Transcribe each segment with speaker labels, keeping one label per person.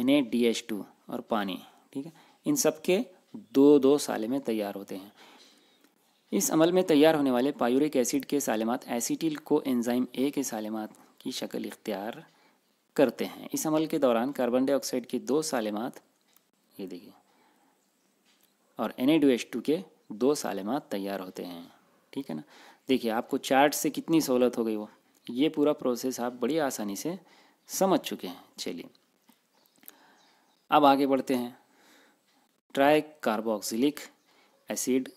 Speaker 1: N और पानी ठीक है इन सब के दो दो साले में तैयार होते हैं इस अमल में तैयार होने वाले पायूरिक एसिड के सालेमात एसिटिल को एंजाइम ए के सालेमात की शक्ल इख्तियार करते हैं इस अमल के दौरान कार्बन डाइऑक्साइड के दो सालेमात ये देखिए और एन के दो सालेमात तैयार होते हैं ठीक है ना देखिए आपको चार्ट से कितनी सहूलत हो गई वो ये पूरा प्रोसेस आप बड़ी आसानी से समझ चुके हैं चलिए अब आगे बढ़ते हैं ट्राई कार्बोक्सिलिक एसिड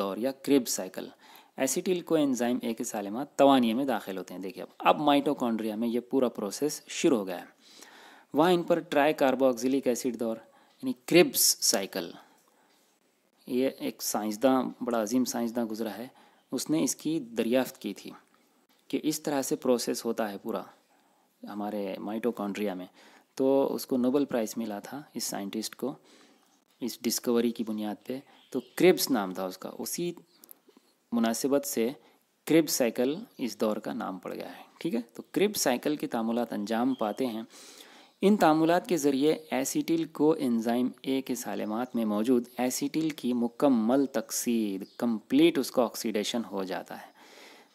Speaker 1: दौर या क्रिब साइकिल एसिटिल को एंजाइम ए के में तवानिया में दाखिल होते हैं देखिए अब अब माइटोकॉन्ड्रिया में ये पूरा प्रोसेस शुरू हो गया है वहाँ इन पर ट्राई कार्बोक्सिलिक एसिड दौर यानी क्रिब्स साइकिल ये एक साइंसदां बड़ा अजीम साइंसदां गुजरा है उसने इसकी दरियाफ्त की थी कि इस तरह से प्रोसेस होता है पूरा हमारे माइटोकॉन्ड्रिया में तो उसको नोबल प्राइज़ मिला था इस साइंटिस्ट को इस डिस्कवरी की बुनियाद पे तो क्रिब्स नाम था उसका उसी मुनासिबत से क्रिब साइकिल इस दौर का नाम पड़ गया है ठीक है तो क्रिब साइकिल के तामुलात अंजाम पाते हैं इन तामुलात के ज़रिए एसीटिल को एंजाइम ए के सालमात में मौजूद एसीटिल की मुकम्मल तकसीद कंप्लीट उसका ऑक्सीडेशन हो जाता है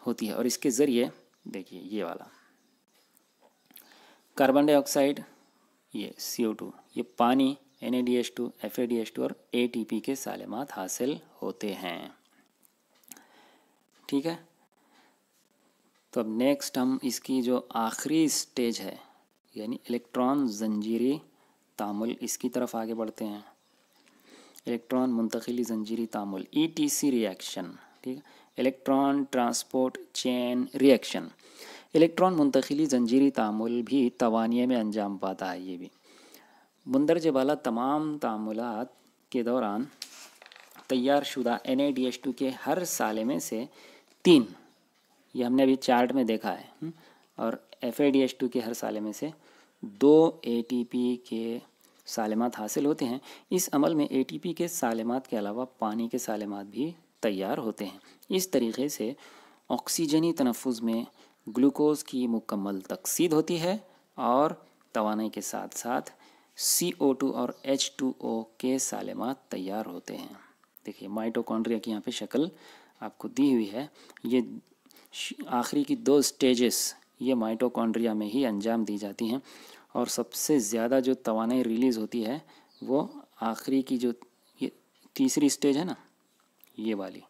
Speaker 1: होती है और इसके ज़रिए देखिए ये वाला कार्बन डाइऑक्साइड ये सी ओ टू ये पानी N A D H two F A D H two और ए टी पी के सालमात हासिल होते हैं ठीक है तो अब नेक्स्ट हम इसकी जो आखिरी स्टेज है यानी इलेक्ट्रॉन जंजीरी तामुल इसकी तरफ आगे बढ़ते हैं इलेक्ट्रॉन मुंतकिली जंजीरी तामुल ई e रिएक्शन ठीक है electron transport chain reaction electron मुंतखली जंजीरी तामुल भी तवानिया में अंजाम पाता है ये भी मुंदरज वाला तमाम तामुलत के दौरान तैयार शुदा एन के हर साले में से तीन ये हमने अभी चार्ट में देखा है हम्म, और एफ के हर साले में से दो ए के सालमत हासिल होते हैं इस अमल में ए के सालमत के अलावा पानी के सालमत भी तैयार होते हैं इस तरीके से ऑक्सीजनी तनफ़ में ग्लूकोज़ की मुकम्मल तकसीद होती है और तोानाई के साथ साथ सी ओ टू और एच टू ओ के सालेमात तैयार होते हैं देखिए माइटोकॉन्ड्रिया की यहाँ पे शक्ल आपको दी हुई है ये आखिरी की दो स्टेजेस ये माइटोकॉन्ड्रिया में ही अंजाम दी जाती हैं और सबसे ज़्यादा जो तोानाई रिलीज़ होती है वो आखिरी की जो ये तीसरी स्टेज है ना ये वाली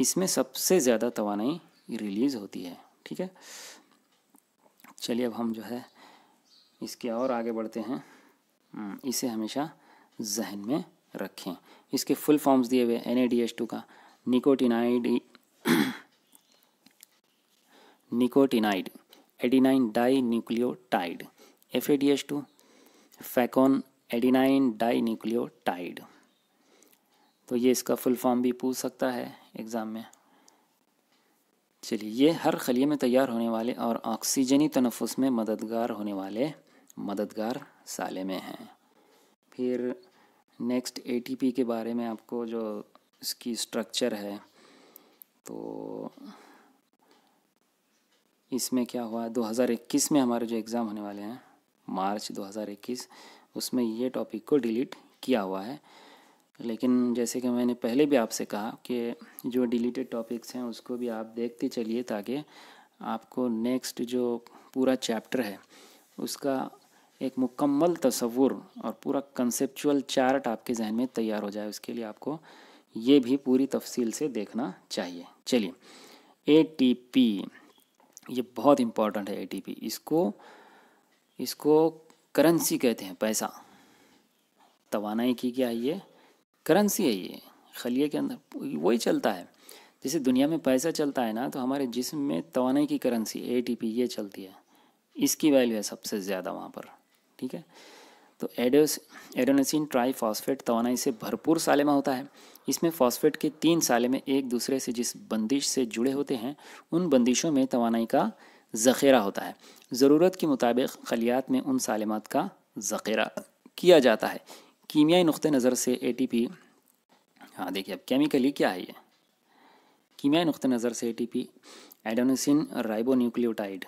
Speaker 1: इसमें सबसे ज़्यादा तोानाई रिलीज़ होती है ठीक है चलिए अब हम जो है इसके और आगे बढ़ते हैं हम्म, इसे हमेशा जहन में रखें इसके फुल फॉर्म्स दिए हुए N A D H two का nicotinamide nicotinamide adenine dinucleotide F A D H two फैकोन एडीनाइन डाई न्यूक्लियोटाइड तो ये इसका फुल फॉर्म भी पूछ सकता है एग्ज़ाम में चलिए ये हर खलिए में तैयार होने वाले और ऑक्सीजनी तनफस में मददगार होने वाले मददगार साले में हैं फिर नेक्स्ट एटीपी के बारे में आपको जो इसकी स्ट्रक्चर है तो इसमें क्या हुआ 2021 में हमारे जो एग्ज़ाम होने वाले हैं मार्च 2021 उसमें ये टॉपिक को डिलीट किया हुआ है लेकिन जैसे कि मैंने पहले भी आपसे कहा कि जो डिलीटेड टॉपिक्स हैं उसको भी आप देखते चलिए ताकि आपको नेक्स्ट जो पूरा चैप्टर है उसका एक मुकम्मल तस्वुर और पूरा कंसेप्चुअल चार्ट आपके जहन में तैयार हो जाए उसके लिए आपको ये भी पूरी तफसील से देखना चाहिए चलिए ए ये बहुत इम्पॉर्टेंट है ए इसको इसको करेंसी कहते हैं पैसा तोानाई की क्या है ये करेंसी है ये खलिए के अंदर वही चलता है जैसे दुनिया में पैसा चलता है ना तो हमारे जिसम में तोानाई की करेंसी ए ये चलती है इसकी वैल्यू है सबसे ज़्यादा वहाँ पर ठीक है तो एडोस ट्राई ट्राईफॉस्फेट तोानाई से भरपूर सालेमा होता है इसमें फॉस्फेट के तीन साले में एक दूसरे से जिस बंदिश से जुड़े होते हैं उन बंदिशों में तोानाई का ज़ख़ीरा होता है ज़रूरत के मुताबिक खलियात में उन सालेमात का ज़ख़ीरा किया जाता है कीमियाई नुक़ नज़र से ए टी पी हाँ देखिए अब केमिकली क्या है ये कीमियाई नुक़ नज़र से A T P adenosine ribonucleotide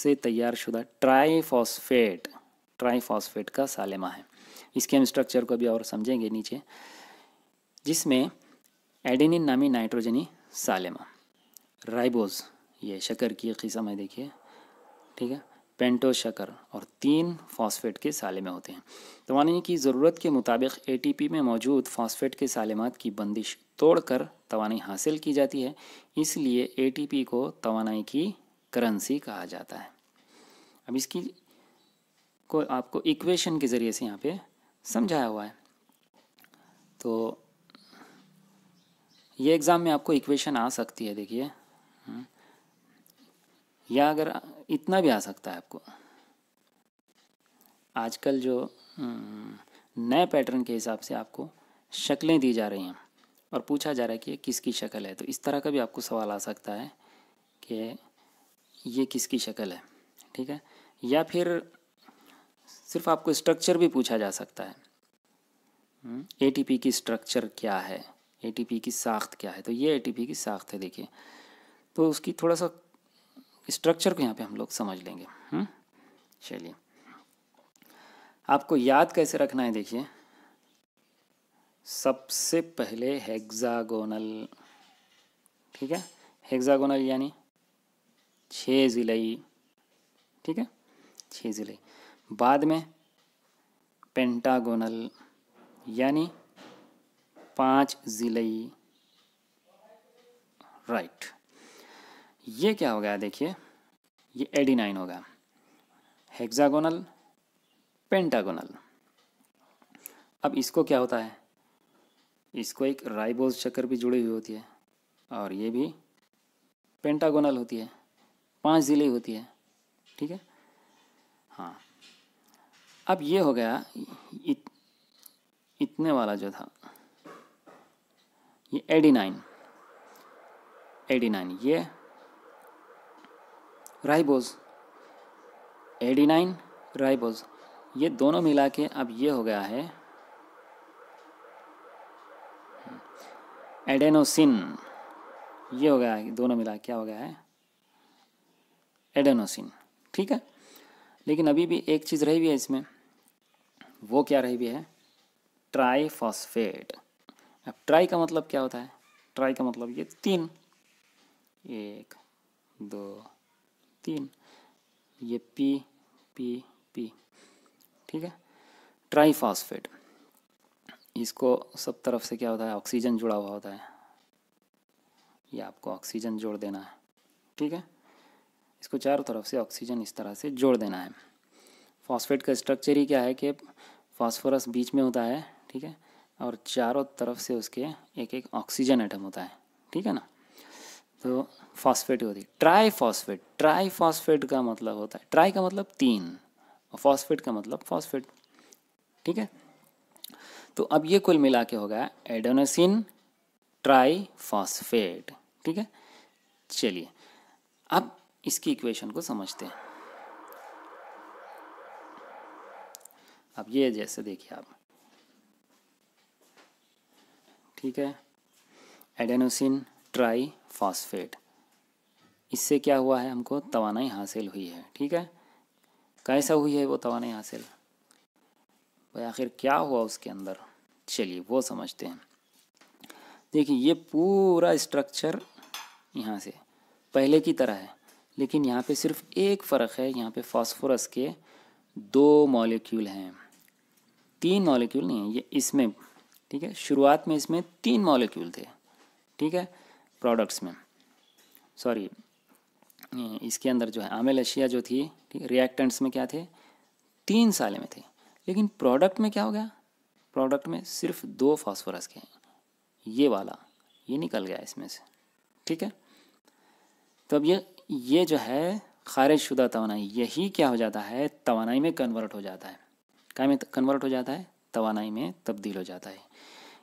Speaker 1: से तैयार शुदा ट्राई फॉसफेट का सालेमा है इसके हम स्ट्रक्चर को भी और समझेंगे नीचे जिसमें एडेनिन नामी नाइट्रोजनी सालेमा राइबोज ये शकर की किस्म है देखिए ठीक है पेंटोशकर और तीन फॉस्फेट के में होते हैं तो मानिए कि ज़रूरत के मुताबिक एटीपी में मौजूद फॉस्फेट के सालेमात की बंदिश तोड़कर तोानाई हासिल की जाती है इसलिए एटीपी को तोानाई की करेंसी कहा जाता है अब इसकी को आपको इक्वेशन के ज़रिए से यहाँ पे समझाया हुआ है तो ये एग्ज़ाम में आपको इक्वेशन आ सकती है देखिए या अगर इतना भी आ सकता है आपको आजकल जो हम्म, नए पैटर्न के हिसाब से आपको शक्लें दी जा रही हैं और पूछा जा रहा है कि ये किसकी शक्ल है तो इस तरह का भी आपको सवाल आ सकता है कि ये किसकी शक्ल है ठीक है या फिर सिर्फ आपको स्ट्रक्चर भी पूछा जा सकता है पी हम्म, की स्ट्रक्चर क्या है पी की साख्त क्या है तो ये पी की साख्त है देखिए तो उसकी थोड़ा सा स्ट्रक्चर को यहाँ पे हम लोग समझ लेंगे हम्म? चलिए आपको याद कैसे रखना है देखिए सबसे पहले हेक्सागोनल ठीक है हेक्सागोनल यानी छः जिलई ठीक है छः जिलई बाद में पेंटागोनल यानी पांच जिलई राइट ये क्या हो गया देखिए ये नाइन होगा हेक्सागोनल पेंटागोनल अब इसको क्या होता है इसको एक राइबोज चक्कर भी जुड़ी हुई होती है और ये भी पेंटागोनल होती है पांच जिले होती है ठीक है हाँ अब ये हो गया इत, इतने वाला जो था ये एडी नाइन एडी नाइन ये राइबोज एडीनाइन राइबोज ये दोनों मिला के अब ये हो गया है एडेनोसिन ये हो गया है दोनों मिला क्या हो गया है एडेनोसिन ठीक है लेकिन अभी भी एक चीज़ रही हुई है इसमें वो क्या रही हुई है ट्राईफॉस्फेट अब ट्राई का मतलब क्या होता है ट्राई का मतलब ये तीन एक दो तीन ये पी पी पी ठीक है ट्राईफॉस्फेट इसको सब तरफ से क्या होता है ऑक्सीजन जुड़ा हुआ होता है ये आपको ऑक्सीजन जोड़ देना है ठीक है इसको चारों तरफ से ऑक्सीजन इस तरह से जोड़ देना है फॉस्फेट का स्ट्रक्चर ही क्या है कि फॉस्फोरस बीच में होता है ठीक है और चारों तरफ से उसके एक एक ऑक्सीजन एटम होता है ठीक है ना तो फॉस्फेट होती है ट्राई फॉस्फेट ट्राई फॉस्फेट का मतलब होता है ट्राई का मतलब तीन और फॉस्फेट का मतलब फॉस्फेट ठीक है तो अब ये कुल मिला के होगा एडोनोसिन ट्राई फॉस्फेट ठीक है चलिए अब इसकी इक्वेशन को समझते हैं अब ये जैसे देखिए आप ठीक है एडेनोसिन ट्राई फॉस्फेट इससे क्या हुआ है हमको तोानाई हासिल हुई है ठीक है कैसा हुई है वो तोानाई हासिल भाई आखिर क्या हुआ उसके अंदर चलिए वो समझते हैं देखिए ये पूरा स्ट्रक्चर यहाँ से पहले की तरह है लेकिन यहाँ पे सिर्फ एक फ़र्क है यहाँ पे फास्फोरस के दो मॉलिक्यूल हैं तीन मॉलिक्यूल नहीं है ये इसमें ठीक है शुरुआत में इसमें तीन मॉलिक्यूल थे ठीक है प्रोडक्ट्स में सॉरी इसके अंदर जो है आमिल अशिया जो थी रिएक्टेंट्स में क्या थे तीन साल में थे लेकिन प्रोडक्ट में क्या हो गया प्रोडक्ट में सिर्फ दो फास्फोरस के हैं ये वाला ये निकल गया इसमें से ठीक है तो अब ये ये जो है खारिज शुदा तोानाई यही क्या हो जाता है तोानाई में कन्वर्ट हो जाता है क्या में कन्वर्ट हो जाता है तोानाई में तब्दील हो जाता है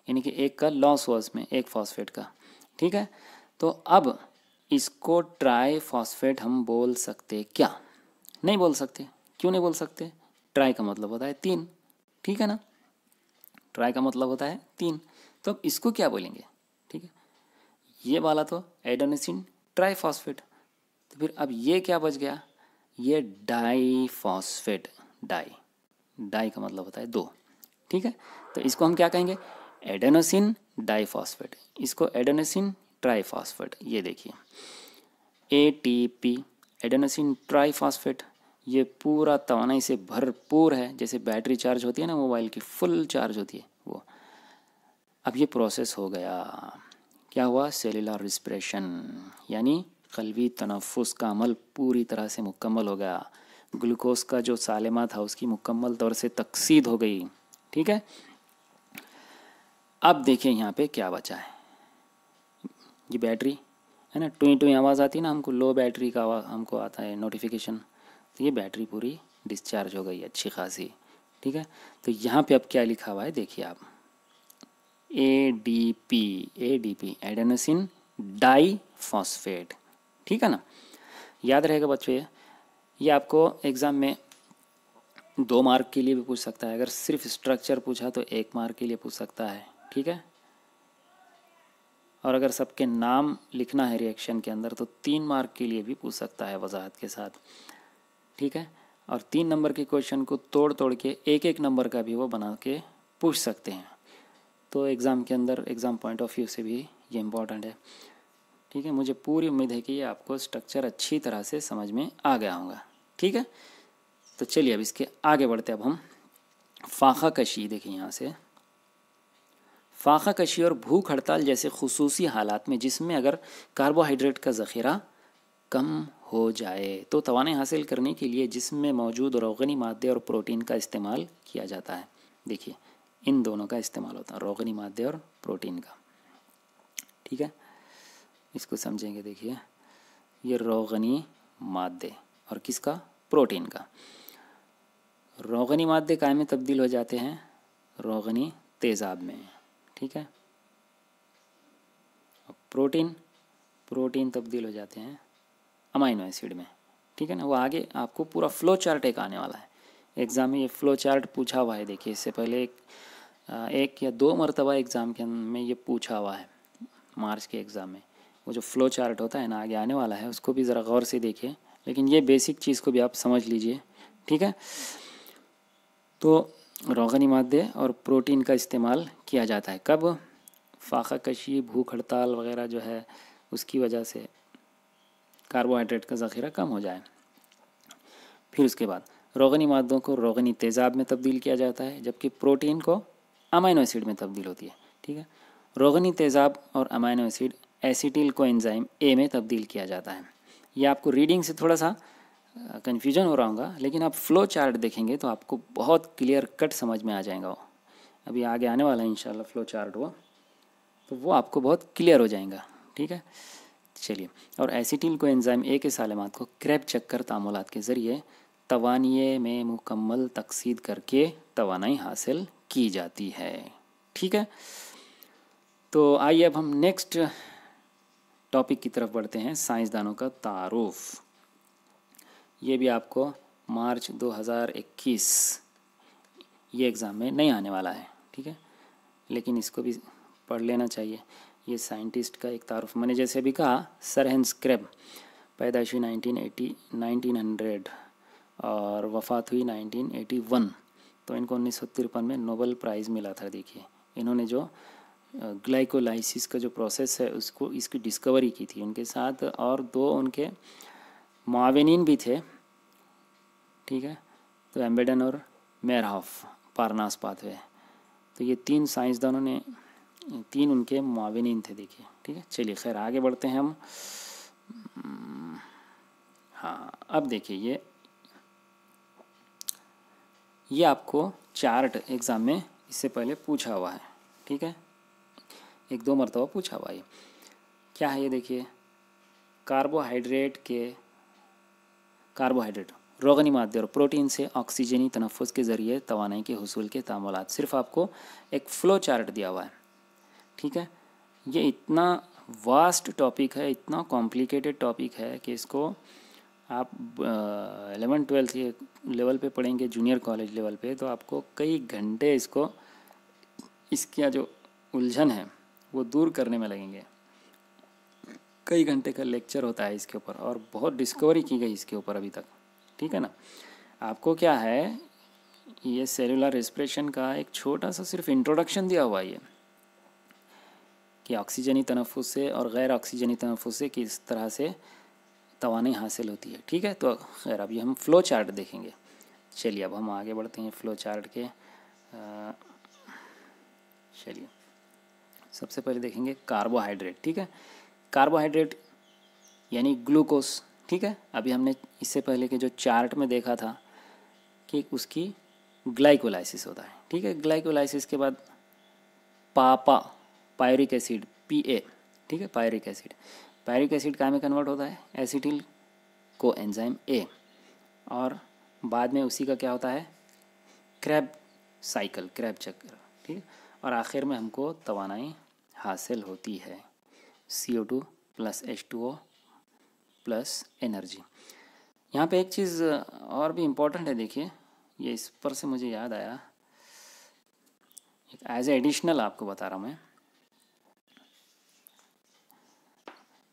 Speaker 1: यानी कि एक का लॉस वॉस में एक फॉस्फेट का ठीक है तो अब इसको ट्राई फॉस्फेट हम बोल सकते क्या नहीं बोल सकते क्यों नहीं बोल सकते ट्राई का मतलब होता है तीन ठीक है ना ट्राई का मतलब होता है तीन तो अब इसको क्या बोलेंगे ठीक है ये वाला तो एडोनिसिन ट्राईफॉस्फेट तो फिर अब ये क्या बच गया ये डाईफॉस्फेट डाई डाई का मतलब होता है दो ठीक है तो इसको हम क्या कहेंगे एडेनोसिन डाइफॉस्फेट इसको एडोनेसिन ट्राइफॉस्फेट ये देखिए A T P adenosine triphosphate ये पूरा तोनाई से भरपूर है जैसे बैटरी चार्ज होती है ना मोबाइल की फुल चार्ज होती है वो अब ये प्रोसेस हो गया क्या हुआ सेलुलर रिस्परेशन यानी कलवी तनफ़ का अमल पूरी तरह से मुकम्मल हो गया ग्लूकोज का जो सालमा था उसकी मुकम्मल तौर से तकसीद हो गई ठीक है अब देखिए यहाँ पे क्या बचा है ये बैटरी है ना टुई टुई आवाज़ आती है ना हमको लो बैटरी का आवाज़ हमको आता है नोटिफिकेशन तो ये बैटरी पूरी डिस्चार्ज हो गई अच्छी खासी ठीक है तो यहाँ पे अब क्या लिखा हुआ है देखिए आप A D P A D P adenosine diphosphate ठीक है ना याद रहेगा बच्चों ये ये आपको एग्ज़ाम में दो मार्क के लिए भी पूछ सकता है अगर सिर्फ स्ट्रक्चर पूछा तो एक मार्क के लिए पूछ सकता है ठीक है और अगर सबके नाम लिखना है रिएक्शन के अंदर तो तीन मार्क के लिए भी पूछ सकता है वजाहत के साथ ठीक है और तीन नंबर के क्वेश्चन को तोड़ तोड़ के एक एक नंबर का भी वो बना के पूछ सकते हैं तो एग्ज़ाम के अंदर एग्ज़ाम पॉइंट ऑफ व्यू से भी ये इम्पॉर्टेंट है ठीक है मुझे पूरी उम्मीद है कि ये आपको स्ट्रक्चर अच्छी तरह से समझ में आ गया होगा ठीक है तो चलिए अब इसके आगे बढ़ते अब हम फाखा कशी देखिए यहाँ से फाखा कशी और भूख हड़ताल जैसे खसूसी हालात में जिसमें अगर कार्बोहाइड्रेट का ज़ख़ीरा कम हो जाए तो तोाने हासिल करने के लिए जिसमें मौजूद रोगनी मादे और प्रोटीन का इस्तेमाल किया जाता है देखिए इन दोनों का इस्तेमाल होता है रोगनी मादे और प्रोटीन का ठीक है इसको समझेंगे देखिए ये रोगनी मादे और किसका प्रोटीन का रोगनी मादे काय में तब्दील हो जाते हैं रोगनी तेज़ाब में ठीक है प्रोटीन प्रोटीन तब्दील हो जाते हैं अमाइनो एसिड में ठीक है ना वो आगे आपको पूरा फ्लो चार्ट एक आने वाला है एग्ज़ाम में ये फ्लो चार्ट पूछा हुआ है देखिए इससे पहले एक एक या दो मरतबा एग्ज़ाम के में ये पूछा हुआ है मार्च के एग्ज़ाम में वो जो फ्लो चार्ट होता है ना आगे आने वाला है उसको भी ज़रा गौर से देखिए लेकिन ये बेसिक चीज़ को भी आप समझ लीजिए ठीक है तो रोगनी मादे और प्रोटीन का इस्तेमाल किया जाता है कब फाखा कशी भूख हड़ताल वगैरह जो है उसकी वजह से कार्बोहाइड्रेट का ज़ख़ीरा कम हो जाए फिर उसके बाद रोगनी मादों को रोगनी तेज़ाब में तब्दील किया जाता है जबकि प्रोटीन को अमाइनो एसिड में तब्दील होती है ठीक है रोगनी तेज़ाब और अमाइनो एसिड एसिटिल को एंजाइम ए में तब्दील किया जाता है यह आपको रीडिंग से थोड़ा सा कन्फ्यूजन हो रहा होगा लेकिन आप फ्लो चार्ट देखेंगे तो आपको बहुत क्लियर कट समझ में आ जाएगा वो अभी आगे आने वाला है इंशाल्लाह फ्लो चार्ट वो तो वो आपको बहुत क्लियर हो जाएगा ठीक है चलिए और एसिटिल को एंजाइम ए के सालमात को क्रैप चक्कर तामोलात के ज़रिए तवानिए में मुकम्मल तकसीद करके तोानाई हासिल की जाती है ठीक है तो आइए अब हम नेक्स्ट टॉपिक की तरफ बढ़ते हैं साइंसदानों का तारुफ़ ये भी आपको मार्च 2021 ये एग्ज़ाम में नहीं आने वाला है ठीक है लेकिन इसको भी पढ़ लेना चाहिए ये साइंटिस्ट का एक तारफ़ मैंने जैसे भी कहा सरहन स्क्रैब पैदाइशी 1980 1900 और वफात हुई 1981 तो इनको उन्नीस में नोबल प्राइज़ मिला था देखिए इन्होंने जो ग्लाइकोलाइसिस का जो प्रोसेस है उसको इसकी डिस्कवरी की थी उनके साथ और दो उनके मावेनिन भी थे ठीक है तो एम्बेडन और मेरहाफ पारनास पाथवे तो ये तीन साइंसदानों ने तीन उनके मावेनिन थे देखिए ठीक है चलिए खैर आगे बढ़ते हैं हम हम्म, हाँ अब देखिए ये ये आपको चार्ट एग्ज़ाम में इससे पहले पूछा हुआ है ठीक है एक दो मरतबा पूछा हुआ ये क्या है ये देखिए कार्बोहाइड्रेट के कार्बोहाइड्रेट रोगनी मादे और प्रोटीन से ऑक्सीजनी तनफ़ के ज़रिए तोानाई के हसूल के तामलात सिर्फ आपको एक फ़्लो चार्ट दिया हुआ है ठीक है ये इतना वास्ट टॉपिक है इतना कॉम्प्लिकेटेड टॉपिक है कि इसको आप एलेवन ट्वेल्थ लेवल पे पढ़ेंगे जूनियर कॉलेज लेवल पे तो आपको कई घंटे इसको इसका जो उलझन है वो दूर करने में लगेंगे कई घंटे का लेक्चर होता है इसके ऊपर और बहुत डिस्कवरी की गई इसके ऊपर अभी तक ठीक है ना आपको क्या है ये सेलुलर रेस्पिरेशन का एक छोटा सा सिर्फ इंट्रोडक्शन दिया हुआ है कि ऑक्सीजनी तनफ़ से और गैर ऑक्सीजनी तनफ़ से किस तरह से तोानी हासिल होती है ठीक है तो खैर अभी हम फ्लो चार्ट देखेंगे चलिए अब हम आगे बढ़ते हैं फ्लो चार्ट के चलिए सबसे पहले देखेंगे कार्बोहाइड्रेट ठीक है कार्बोहाइड्रेट यानी ग्लूकोस ठीक है अभी हमने इससे पहले के जो चार्ट में देखा था कि उसकी ग्लाइकोलाइसिस होता है ठीक है ग्लाइकोलाइसिस के बाद पापा पायरिक एसिड पी ए ठीक है पायरिक एसिड पायरिक एसिड काम में कन्वर्ट होता है एसिटिल को एंजाइम ए और बाद में उसी का क्या होता है क्रैब साइकिल क्रैब चक्कर ठीक है और आखिर में हमको तोानाई हासिल होती है C O two plus H two O plus energy यहाँ पे एक चीज़ और भी इम्पोर्टेंट है देखिए ये इस पर से मुझे याद आया एज एडिशनल आपको बता रहा हूँ मैं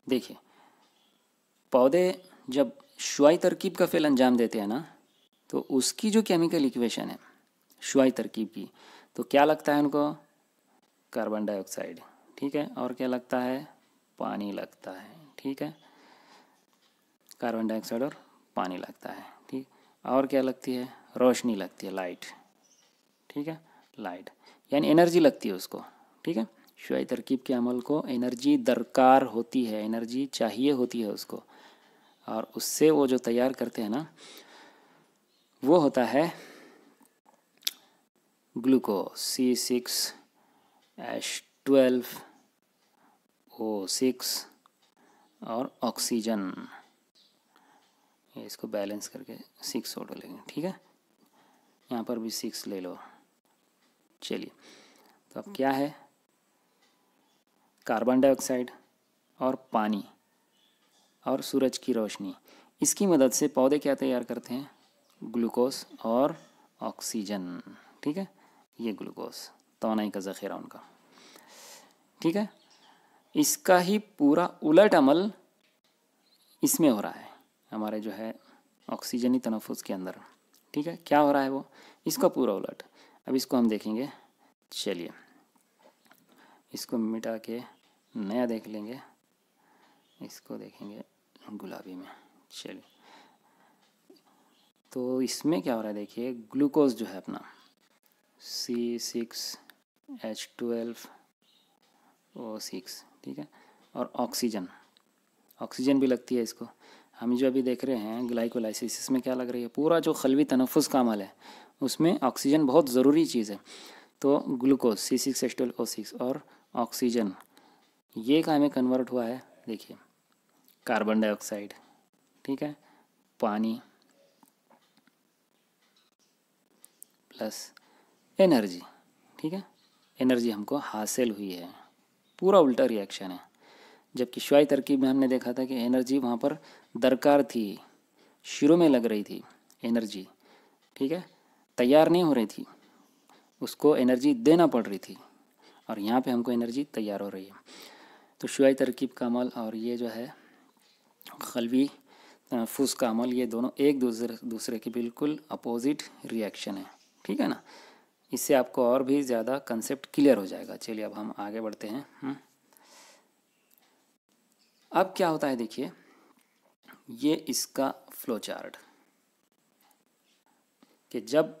Speaker 1: देखिए पौधे जब शुआई तरकीब का फेल अंजाम देते हैं ना तो उसकी जो केमिकल इक्वेशन है शुआई तरकीब की तो क्या लगता है उनको कार्बन डाइऑक्साइड ठीक है और क्या लगता है पानी लगता है ठीक है कार्बन डाइऑक्साइड और पानी लगता है ठीक और क्या लगती है रोशनी लगती है लाइट ठीक है लाइट यानी एनर्जी लगती है उसको ठीक है शुआई तरकीब के अमल को एनर्जी दरकार होती है एनर्जी चाहिए होती है उसको और उससे वो जो तैयार करते हैं ना वो होता है glucose C six H twelve O six और ऑक्सीजन इसको बैलेंस करके सिक्स ऑटो लेंगे ठीक है यहाँ पर भी सिक्स ले लो चलिए तो अब क्या है कार्बन डाइऑक्साइड और पानी और सूरज की रोशनी इसकी मदद से पौधे क्या तैयार करते हैं ग्लूकोस और ऑक्सीजन ठीक है ये ग्लूकोस तोनाई का ज़ख़ीरा उनका ठीक है इसका ही पूरा उलट अमल इसमें हो रहा है हमारे जो है ऑक्सीजनी तनफुज के अंदर ठीक है क्या हो रहा है वो इसका पूरा उलट अब इसको हम देखेंगे चलिए इसको मिटा के नया देख लेंगे इसको देखेंगे गुलाबी में चलिए तो इसमें क्या हो रहा है देखिए ग्लूकोज जो है अपना C six H twelve O six ठीक है और ऑक्सीजन ऑक्सीजन भी लगती है इसको हम जो अभी देख रहे हैं ग्लाइकोलाइसिस इसमें क्या लग रही है पूरा जो खलवी तनफ़ का अमल है उसमें ऑक्सीजन बहुत ज़रूरी चीज़ है तो glucose C six S twelve O six और ऑक्सीजन ये काम में कन्वर्ट हुआ है देखिए कार्बन डाइऑक्साइड ठीक है पानी प्लस एनर्जी ठीक है एनर्जी हमको हासिल हुई है पूरा उल्टा रिएक्शन है जबकि शुआई तरकीब में हमने देखा था कि एनर्जी वहाँ पर दरकार थी शुरू में लग रही थी एनर्जी ठीक है तैयार नहीं हो रही थी उसको एनर्जी देना पड़ रही थी और यहाँ पे हमको एनर्जी तैयार हो रही है तो शुआई तरकीब का अमल और ये जो है खलवी तनफुस का अमल ये दोनों एक दूसरे दूसरे के बिल्कुल अपोजिट रिएक्शन है ठीक है ना इससे आपको और भी ज़्यादा कंसेप्ट क्लियर हो जाएगा चलिए अब हम आगे बढ़ते हैं हम्म। अब क्या होता है देखिए ये इसका फ्लो चार्ट कि जब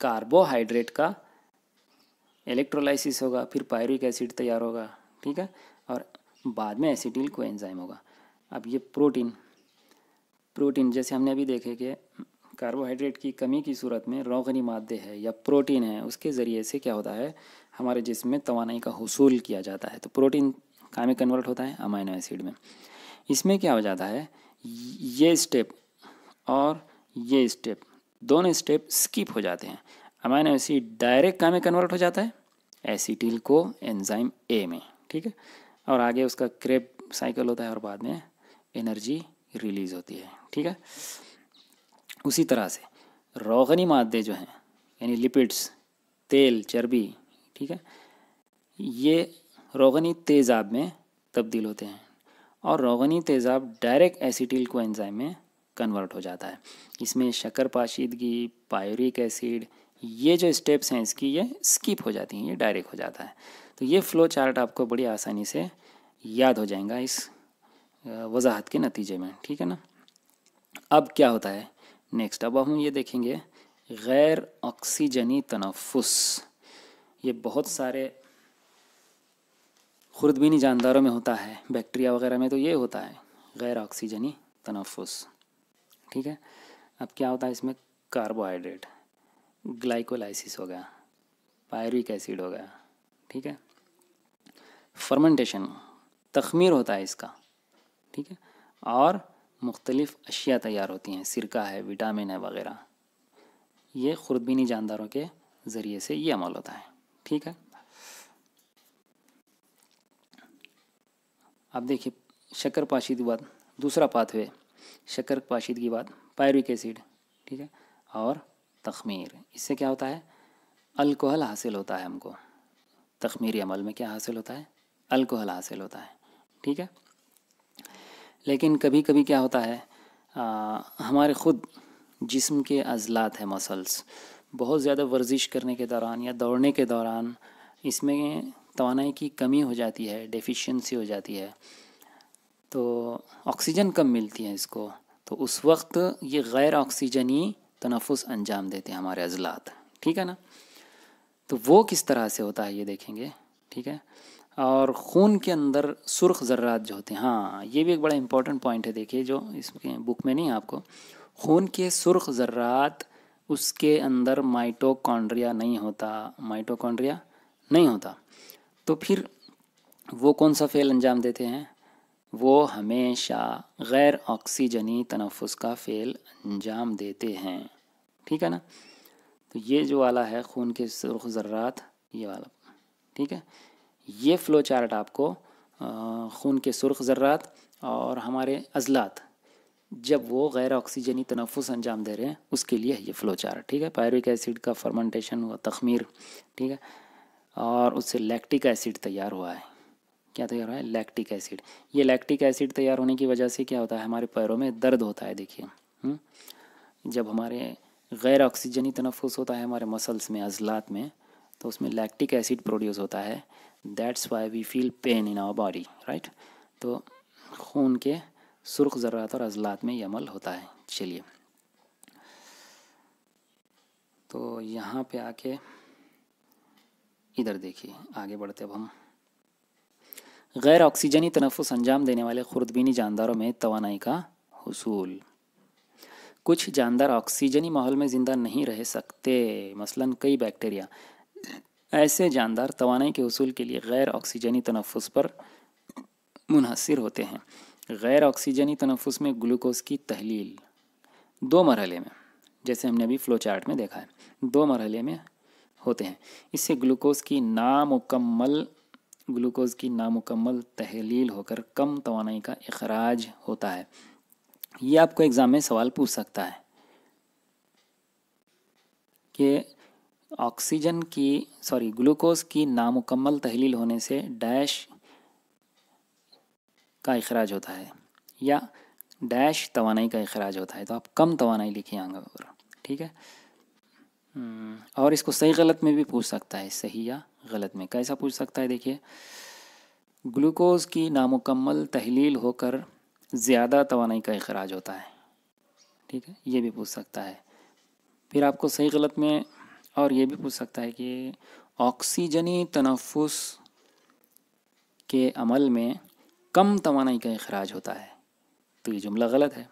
Speaker 1: कार्बोहाइड्रेट का इलेक्ट्रोलाइसिस होगा फिर पायरिक एसिड तैयार होगा ठीक है और बाद में एसिटिल को एंजाइम होगा अब ये प्रोटीन प्रोटीन जैसे हमने अभी देखे कि कार्बोहाइड्रेट की कमी की सूरत में रोगनी मादे है या प्रोटीन है उसके ज़रिए से क्या होता है हमारे जिसम में तोानाई का हसूल किया जाता है तो प्रोटीन का में कन्वर्ट होता है अमाइनो एसिड में इसमें क्या हो जाता है ये स्टेप और ये स्टेप दोनों स्टेप स्किप हो जाते हैं अमाइनो एसिड डायरेक्ट का में कन्वर्ट हो जाता है एसिटिल को एंजाइम ए में ठीक है और आगे उसका क्रेप साइकिल होता है और बाद में एनर्जी रिलीज होती है ठीक है उसी तरह से रोगनी मादे जो हैं यानी लिपिड्स तेल चर्बी ठीक है ये रोगनी तेज़ाब में तब्दील होते हैं और रोगनी तेज़ाब डायरेक्ट एसिटिल को एंजाइम में कन्वर्ट हो जाता है इसमें शक्कर पाशीदगी पायोरिक एसिड ये जो स्टेप्स हैं इसकी ये स्किप हो जाती हैं ये डायरेक्ट हो जाता है तो ये फ्लो चार्ट आपको बड़ी आसानी से याद हो जाएगा इस वजाहत के नतीजे में ठीक है ना अब क्या होता है नेक्स्ट अब हम ये देखेंगे गैर ऑक्सीजनी तनफुस ये बहुत सारे खुरदबीनी जानदारों में होता है बैक्टीरिया वगैरह में तो ये होता है गैर ऑक्सीजनी तनफुस ठीक है अब क्या होता है इसमें कार्बोहाइड्रेट ग्लाइकोलाइसिस हो गया पायरिक एसिड हो गया ठीक है फर्मेंटेशन तखमीर होता है इसका ठीक है और मुख्तलिफ़ अशिया तैयार होती हैं सिरका है विटामिन है वगैरह ये खुरदबीनी जानदारों के ज़रिए से ये अमल होता है ठीक है अब देखिए शक्कर के बाद दूसरा पाथवे शक्कर की बाद पायरिक एसिड ठीक है और तखमीर इससे क्या होता है अल्कोहल हासिल होता है हमको तखमीरी अमल में क्या हासिल होता है अल्कोहल हासिल होता है ठीक है लेकिन कभी कभी क्या होता है आ, हमारे ख़ुद जिस्म के अजलात हैं मसल्स बहुत ज़्यादा वर्जिश करने के दौरान या दौड़ने के दौरान इसमें तोानाई की कमी हो जाती है डेफिशिएंसी हो जाती है तो ऑक्सीजन कम मिलती है इसको तो उस वक्त ये गैर ऑक्सीजनी तनफ़ुस अंजाम देते हैं हमारे अजलात ठीक है ना तो वो किस तरह से होता है ये देखेंगे ठीक है और खून के अंदर सुर्ख ज़र्रात जो होते हैं हाँ ये भी एक बड़ा इंपॉर्टेंट पॉइंट है देखिए जो इसके बुक में नहीं है आपको खून के सुर्ख ज़र्रात उसके अंदर माइटोकॉन्ड्रिया नहीं होता माइटोकॉन्ड्रिया नहीं होता तो फिर वो कौन सा फेल अंजाम देते हैं वो हमेशा गैर ऑक्सीजनी तनफ़ुस का फेल अंजाम देते हैं ठीक है ना तो ये जो वाला है खून के सुर्ख ज़र्रात ये वाला ठीक है ये फ़्लो चार्ट आपको खून के सुर्ख ज़र्रात और हमारे अजलात जब वो गैर ऑक्सीजनी तनफ़ अंजाम दे रहे हैं उसके लिए ये फ़्लो चार्ट ठीक है पायरिक एसिड का फर्मेंटेशन हुआ तखमीर ठीक है और उससे लैक्टिक एसिड तैयार हुआ है क्या तैयार हुआ है लैक्टिक एसिड ये लैक्टिक एसिड तैयार होने की वजह से क्या होता है हमारे पैरों में दर्द होता है देखिए जब हमारे गैर ऑक्सीजनी तनफ़ होता है हमारे मसल्स में अजलात में तो उसमें लैक्टिक एसिड प्रोड्यूस होता है that's why we feel pain in our body right तो खून के सुर्ख ज़रात और अजलात में ये अमल होता है चलिए तो यहाँ पे आके इधर देखिए आगे बढ़ते अब हम गैर ऑक्सीजनी तनफ़ अंजाम देने वाले खुरदबीनी जानदारों में तोानाई का हसूल कुछ जानदार ऑक्सीजनी माहौल में ज़िंदा नहीं रह सकते मसलन कई बैक्टीरिया ऐसे जानदार तोानाई के असूल के लिए गैर ऑक्सीजनी तनफ़ पर मुनहसर होते हैं गैर ऑक्सीजनी तनफ़ में ग्लूकोज़ की तहलील दो मरहले में जैसे हमने अभी फ्लो चार्ट में देखा है दो मरहले में होते हैं इससे ग्लूकोज़ की नामुकम्मल ग्लूकोज़ की नामुकम्मल तहलील होकर कम तोानाई का अखराज होता है ये आपको एग्ज़ाम में सवाल पूछ सकता है कि ऑक्सीजन की सॉरी ग्लूकोज की नामुकम्मल तहलील होने से डैश का अखराज होता है या डैश तोानाई का अखराज होता है तो आप कम तोानाई लिखिए आगे पर ठीक है हम्म, और इसको सही गलत में भी पूछ सकता है सही या गलत में कैसा पूछ सकता है देखिए ग्लूकोज की नामुकम्मल तहलील होकर ज़्यादा तोानाई का अखराज होता है ठीक है ये भी पूछ सकता है फिर आपको सही गलत में और ये भी पूछ सकता है कि ऑक्सीजनी तनफुस के अमल में कम तोानाई का अखराज होता है तो ये जुमला गलत है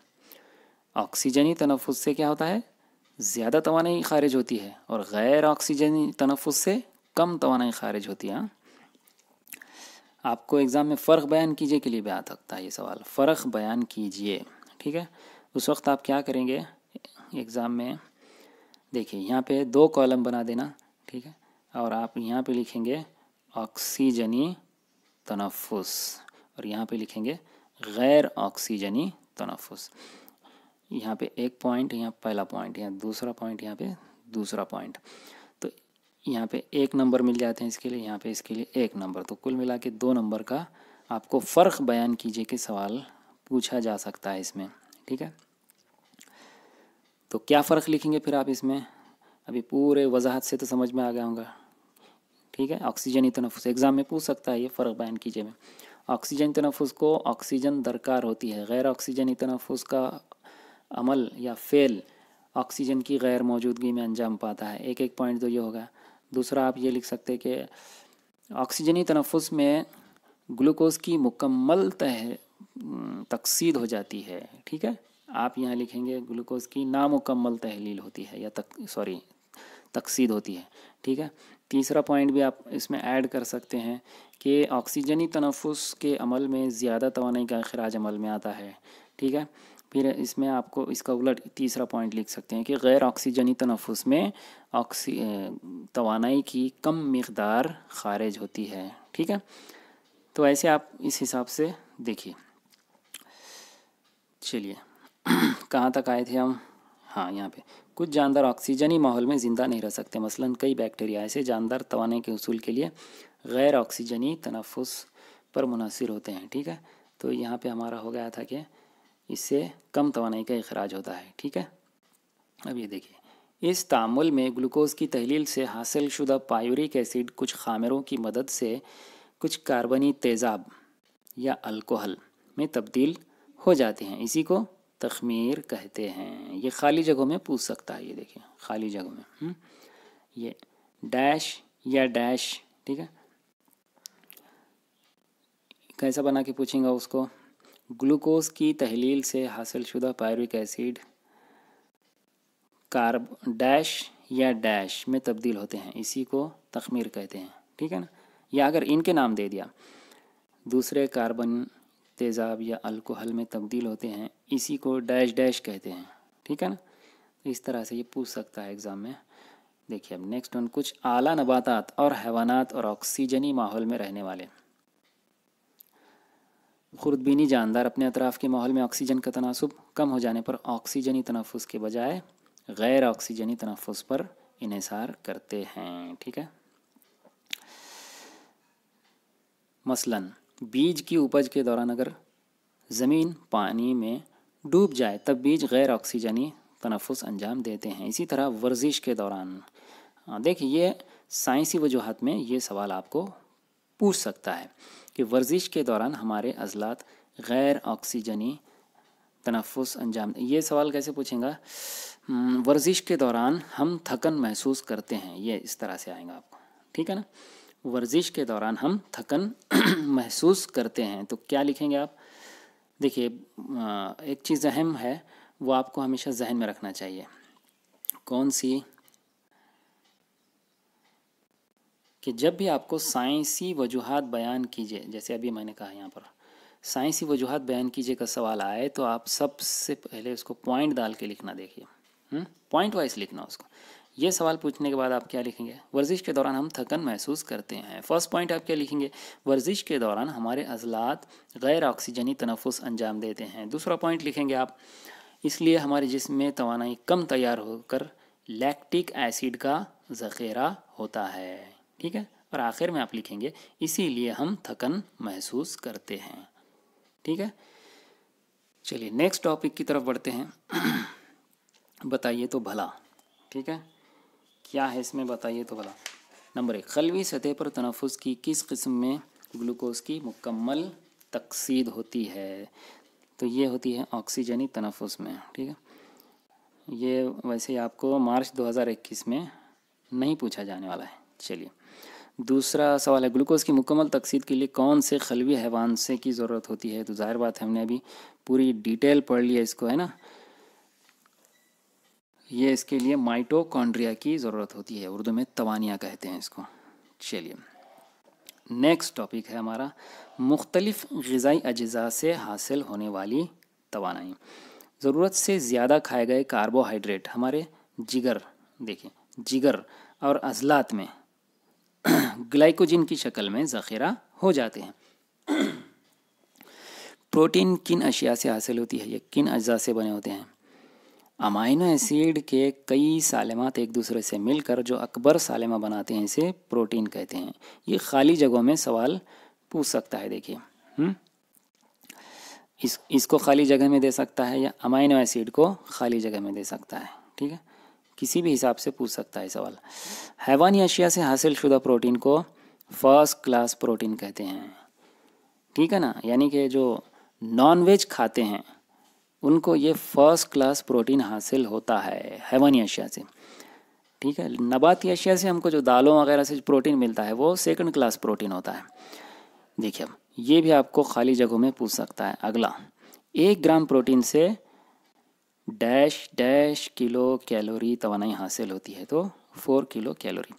Speaker 1: ऑक्सीजनी तनफुस से क्या होता है ज़्यादा तोानाई खारिज होती है और गैर ऑक्सीजनी तनफुस से कम तोानाई खारिज होती है आपको एग्ज़ाम में फ़र्क बयान कीजिए के लिए भी आ सकता है ये सवाल फ़र्क बयान कीजिए ठीक है उस वक्त आप क्या करेंगे एग्ज़ाम में देखिए यहाँ पे दो कॉलम बना देना ठीक है और आप यहाँ पे लिखेंगे ऑक्सीजनी तनफुस और यहाँ पे लिखेंगे गैर ऑक्सीजनी तनफुस यहाँ पे एक पॉइंट यहाँ पहला पॉइंट यहाँ दूसरा पॉइंट यहाँ पे दूसरा पॉइंट तो यहाँ पे एक नंबर मिल जाते हैं इसके लिए यहाँ पे इसके लिए एक नंबर तो कुल मिला के दो नंबर का आपको फ़र्क बयान कीजिए कि सवाल पूछा जा सकता है इसमें ठीक है तो क्या फ़र्क लिखेंगे फिर आप इसमें अभी पूरे वजाहत से तो समझ में आ गया होगा ठीक है ऑक्सीजन तनफुस एग्ज़ाम में पूछ सकता है ये फ़र्क बयान कीजिए मैं ऑक्सीजन तनफुस को ऑक्सीजन दरकार होती है गैर ऑक्सीजन तनफुस का अमल या फेल ऑक्सीजन की गैर मौजूदगी में अंजाम पाता है एक एक पॉइंट तो ये होगा दूसरा आप ये लिख सकते हैं कि ऑक्सीजनी तनफुस में ग्लूकोज़ की मुकम्मल तह तकसीद हो जाती है ठीक है आप यहाँ लिखेंगे ग्लूकोज की नामुकम्मल तहलील होती है या तक सॉरी तकसीद होती है ठीक है तीसरा पॉइंट भी आप इसमें ऐड कर सकते हैं कि ऑक्सीजनी तनफ़ुस के अमल में ज़्यादा तोानाई का अखराज अमल में आता है ठीक है फिर इसमें आपको इसका उलट तीसरा पॉइंट लिख सकते हैं कि गैर ऑक्सीजनी तनफ़ुस में ऑक्सी तोानाई की कम मकदार खारिज होती है ठीक है तो ऐसे आप इस हिसाब से देखिए चलिए कहाँ तक आए थे हम हाँ यहाँ पे कुछ जानदार ऑक्सीजनी माहौल में ज़िंदा नहीं रह सकते मसलन कई बैक्टीरिया ऐसे जानदार तोने के असूल के लिए गैर ऑक्सीजनी तनफुस पर मुनसर होते हैं ठीक है तो यहाँ पे हमारा हो गया था कि इससे कम तोानाई का अखराज होता है ठीक है अब ये देखिए इस तामुल में ग्लूकोज की तहलील से हासिल शुदा पायूरिक एसिड कुछ खामरों की मदद से कुछ कार्बनी तेज़ाब या अल्कोहल में तब्दील हो जाते हैं इसी को तखमीर कहते हैं ये खाली जगहों में पूछ सकता है ये देखिए खाली जगह में हम्म। ये डैश या डैश ठीक है कैसा बना के पूछेंगे उसको ग्लूकोज की तहलील से हासिल शुदा पायरिक एसिड कार्ब डैश या डैश में तब्दील होते हैं इसी को तखमीर कहते हैं ठीक है ना या अगर इनके नाम दे दिया दूसरे कार्बन तेज़ाब या अल्कोहल में तब्दील होते हैं इसी को डैश डैश कहते हैं ठीक है ना तो इस तरह से ये पूछ सकता है एग्ज़ाम में देखिए अब नेक्स्ट वन कुछ आला नबातात और हैवानात और ऑक्सीजनी माहौल में रहने वाले खुरदबीनी जानदार अपने अतराफ़ के माहौल में ऑक्सीजन का तनासब कम हो जाने पर ऑक्सीजनी तनफ़ के बजाय गैर ऑक्सीजनी तनफ़ पर इसार करते हैं ठीक है मसलन बीज की उपज के दौरान अगर ज़मीन पानी में डूब जाए तब बीज गैर ऑक्सीजनी तनफुस अंजाम देते हैं इसी तरह वर्जिश के दौरान देखिए ये साइंसी वजूहत में ये सवाल आपको पूछ सकता है कि वर्जिश के दौरान हमारे अजलात गैर ऑक्सीजनी तनफुस अंजाम ये सवाल कैसे पूछेगा वर्जिश के दौरान हम थकन महसूस करते हैं ये इस तरह से आएगा आपको ठीक है ना वर्जिश के दौरान हम थकन महसूस करते हैं तो क्या लिखेंगे आप देखिए एक चीज़ अहम है वो आपको हमेशा जहन में रखना चाहिए कौन सी कि जब भी आपको साइंसी वजूहत बयान कीजिए जैसे अभी मैंने कहा यहाँ पर साइंसी वजूहत बयान कीजिए का सवाल आए तो आप सबसे पहले उसको पॉइंट डाल के लिखना देखिए हम्म, पॉइंट वाइज लिखना उसको ये सवाल पूछने के बाद आप क्या लिखेंगे वर्जिश के दौरान हम थकन महसूस करते हैं फर्स्ट पॉइंट आप क्या लिखेंगे वर्जिश के दौरान हमारे अजलात गैर ऑक्सीजनी तनफस अंजाम देते हैं दूसरा पॉइंट लिखेंगे आप इसलिए हमारे जिसम में तोानाई कम तैयार होकर लैक्टिक एसिड का ज़ख़ीरा होता है ठीक है और आखिर में आप लिखेंगे इसीलिए हम थकन महसूस करते हैं ठीक है चलिए नेक्स्ट टॉपिक की तरफ बढ़ते हैं बताइए तो भला ठीक है क्या है इसमें बताइए तो भला नंबर एक खलवी सतह पर तनफ़ की किस किस्म में ग्लूकोज की मुकम्मल तकसीद होती है तो ये होती है ऑक्सीजनी तनफ़ में ठीक है ये वैसे आपको मार्च 2021 में नहीं पूछा जाने वाला है चलिए दूसरा सवाल है ग्लूकोज की मुकम्मल तकसीद के लिए कौन से खलवी हैवान से की ज़रूरत होती है तो जाहिर बात है हमने अभी पूरी डिटेल पढ़ लिया इसको है ना ये इसके लिए माइटोकॉन्ड्रिया की ज़रूरत होती है उर्दू में तवानिया कहते हैं इसको चलिए नेक्स्ट टॉपिक है हमारा मुख्तलिफ़ गज़ाई अज्जा से हासिल होने वाली तोानाई ज़रूरत से ज़्यादा खाए गए कार्बोहाइड्रेट हमारे जिगर देखिए जिगर और अजलात में ग्लाइकोजिन की शक्ल में ज़ख़ीरा हो जाते हैं प्रोटीन किन अशिया से हासिल होती है या किन अज्जा से बने होते हैं अमाइनो एसिड के कई सालेमात एक दूसरे से मिलकर जो अकबर सालेमा बनाते हैं इसे प्रोटीन कहते हैं ये खाली जगहों में सवाल पूछ सकता है देखिए हम्म? इस इसको खाली जगह में दे सकता है या अमाइनो एसिड को खाली जगह में दे सकता है ठीक है किसी भी हिसाब से पूछ सकता है सवाल हैवानी अशिया से हासिल शुदा प्रोटीन को फर्स्ट क्लास प्रोटीन कहते हैं ठीक है ना यानी कि जो नॉन वेज खाते हैं उनको ये फर्स्ट क्लास प्रोटीन हासिल होता है हैवानी अशिया से ठीक है नबाती अशिया से हमको जो दालों वगैरह से प्रोटीन मिलता है वो सेकंड क्लास प्रोटीन होता है देखिए अब ये भी आपको खाली जगहों में पूछ सकता है अगला एक ग्राम प्रोटीन से डैश डैश किलो कैलोरी तोानाई हासिल होती है तो फोर किलो कैलोरी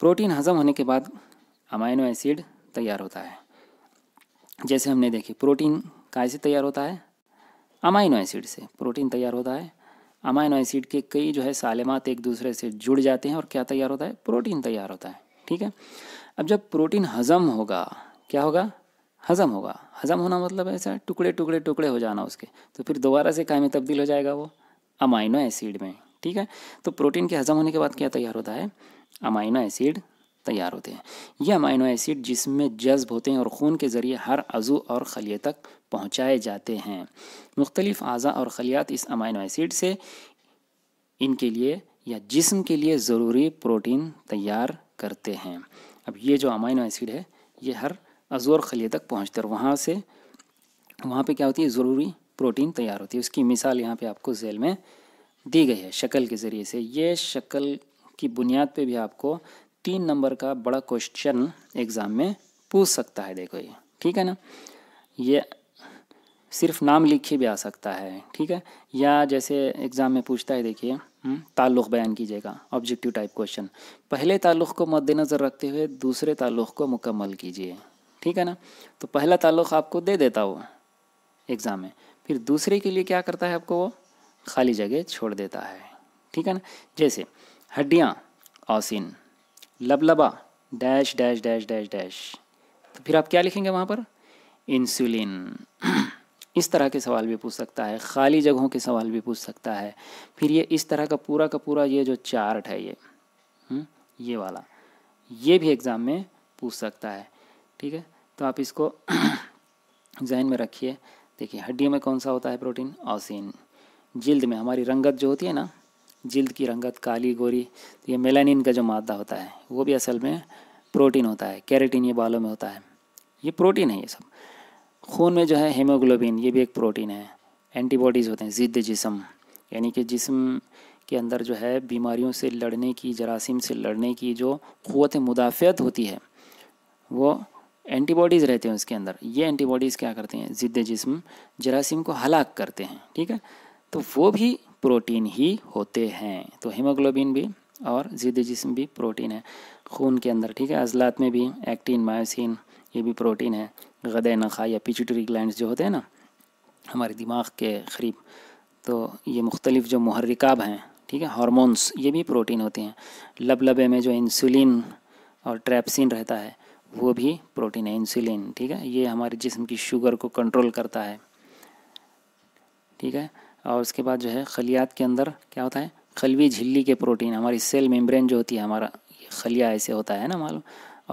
Speaker 1: प्रोटीन हजम होने के बाद अमाइनो एसिड तैयार होता है जैसे हमने देखी प्रोटीन कैसे तैयार होता है अमाइनो एसिड से प्रोटीन तैयार होता है अमाइनो एसिड के कई जो है सालेमात एक दूसरे से जुड़ जाते हैं और क्या तैयार होता है प्रोटीन तैयार होता है ठीक है अब जब प्रोटीन हजम होगा क्या होगा हजम होगा हजम होना मतलब ऐसा टुकड़े टुकड़े टुकड़े हो जाना उसके तो फिर दोबारा से काय में तब्दील हो जाएगा वो अमाइनो एसिड में ठीक है तो प्रोटीन के हजम होने के बाद क्या तैयार होता है अमाइनो एसिड तैयार होते हैं ये अमाइनो एसिड जिसमें जज्ब होते हैं और खून के ज़रिए हर अज़ू और खलिए तक पहुँचाए जाते हैं मुख्तलिफ़ अज़ा और खलियात इस अमाइनो एसिड से इनके लिए या जिसम के लिए ज़रूरी प्रोटीन तैयार करते हैं अब ये जो अमाइनो एसिड है ये हर अज़ू और खलिए तक पहुँचते और वहाँ से वहाँ पर क्या होती है ज़रूरी प्रोटीन तैयार होती है उसकी मिसाल यहाँ पर आपको जेल में दी गई है शक्ल के ज़रिए से ये शक्ल की बुनियाद पे भी आपको तीन नंबर का बड़ा क्वेश्चन एग्ज़ाम में पूछ सकता है देखो ये ठीक है ना ये सिर्फ नाम लिखे भी आ सकता है ठीक है या जैसे एग्ज़ाम में पूछता है देखिए हम्म, ताल्लुक़ बयान कीजिएगा ऑब्जेक्टिव टाइप क्वेश्चन पहले ताल्लुक़ को मद्देनज़र रखते हुए दूसरे ताल्लुक़ को मुकम्मल कीजिए ठीक है ना तो पहला ताल्लुक़ आपको दे देता वो एग्ज़ाम में फिर दूसरे के लिए क्या करता है आपको वो खाली जगह छोड़ देता है ठीक है ना जैसे हड्डियाँ औसिन लबलबा dash dash dash dash dash तो फिर आप क्या लिखेंगे वहाँ पर इंसुलिन इस तरह के सवाल भी पूछ सकता है खाली जगहों के सवाल भी पूछ सकता है फिर ये इस तरह का पूरा का पूरा ये जो चार्ट है ये हुँ? हम्म, ये वाला ये भी एग्ज़ाम में पूछ सकता है ठीक है तो आप इसको जहन में रखिए देखिए हड्डियों में कौन सा होता है प्रोटीन ऑसिन जिल्द में हमारी रंगत जो होती है ना जल्द की रंगत काली गोरी तो ये मेलानिन का जो मादा होता है वो भी असल में प्रोटीन होता है कैरेटिन ये बालों में होता है ये प्रोटीन है ये सब खून में जो है हेमोग्लोबिन ये भी एक प्रोटीन है एंटीबॉडीज़ होते हैं ज़िद्द जिसम यानी कि जिसम के अंदर जो है बीमारियों से लड़ने की जरासीम से लड़ने की जो क़वत मुदाफ़त होती है वो एंटीबॉडीज़ रहते हैं उसके अंदर ये एंटीबॉडीज़ क्या करते हैं ज़िद्द जिसम जरासीम को हलाक करते हैं ठीक है तो वो भी प्रोटीन ही होते हैं तो हीमोग्लोबिन भी और जिद जिसम भी प्रोटीन है खून के अंदर ठीक है अजलात में भी एक्टिन मायोसिन ये भी प्रोटीन है गदे नखा या पिचुटरी ग्लैंड जो होते हैं ना हमारे दिमाग के करीब तो ये मुख्तलिफ जो महरिकाब हैं ठीक है हारमोन्स ये भी प्रोटीन होते हैं लब लबे में जो इंसुलिन और ट्रैपसिन रहता है वो भी प्रोटीन है इंसुलिन ठीक है ये हमारे जिसम की शुगर को कंट्रोल करता है ठीक है और उसके बाद जो है खलियात के अंदर क्या होता है खलवी झिल्ली के प्रोटीन हमारी सेल मेम्ब्रेन जो होती है हमारा खलिया ऐसे होता है ना मालूम